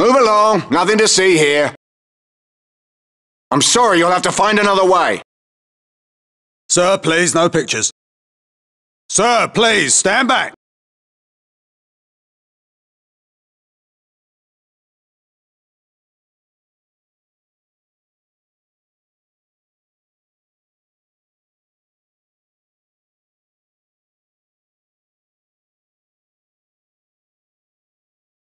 Move along, nothing to see here. I'm sorry, you'll have to find another way. Sir, please, no pictures. Sir, please, stand back.